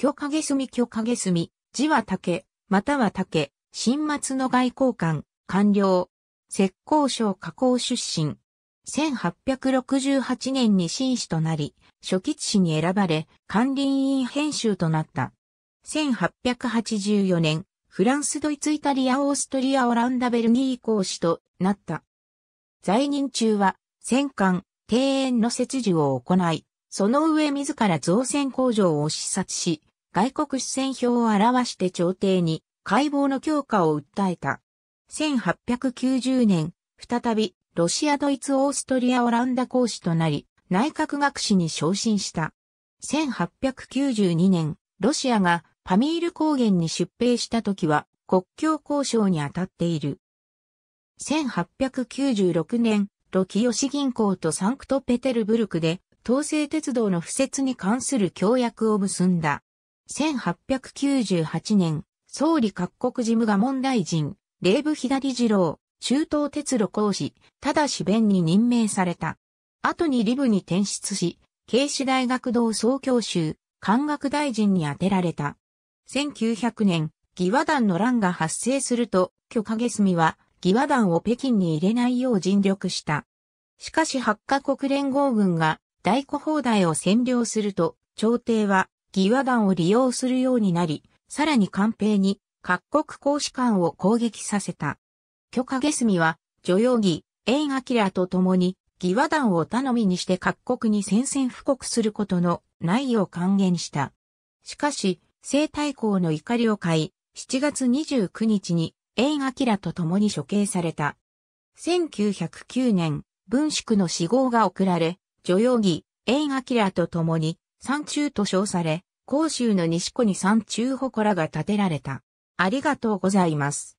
巨影隅巨影隅、字は竹、または竹、新末の外交官、官僚、石膏省加工出身。1868年に紳士となり、初期士に選ばれ、管理委員編集となった。1884年、フランス、ドイツ、イタリア、オーストリア、オランダ、ベルギー公使となった。在任中は、戦艦、庭園の設置を行い、その上自ら造船工場を視察し、外国主戦表を表して朝廷に解剖の強化を訴えた。1890年、再び、ロシア・ドイツ・オーストリア・オランダ講使となり、内閣学士に昇進した。1892年、ロシアがパミール高原に出兵した時は、国境交渉に当たっている。1896年、ロキヨシ銀行とサンクトペテルブルクで東西鉄道の敷設に関する協約を結んだ。1898年、総理各国事務が問題人、霊部左次郎、中東鉄路講師、ただし弁に任命された。後にリブに転出し、警市大学堂総教習、官学大臣に充てられた。1900年、義和団の乱が発生すると、許影住は、義和団を北京に入れないよう尽力した。しかし八カ国連合軍が大古砲台を占領すると、朝廷は義和団を利用するようになり、さらに官兵に各国公使館を攻撃させた。許可下ミは、女王義、縁明と共に、義和団を頼みにして各国に宣戦布告することのないよう還元した。しかし、西太后の怒りを買い、7月29日に、縁明と共に処刑された。1909年、文縮の死号が送られ、女容儀、縁明と共に、山中と称され、甲州の西湖に山中祠が建てられた。ありがとうございます。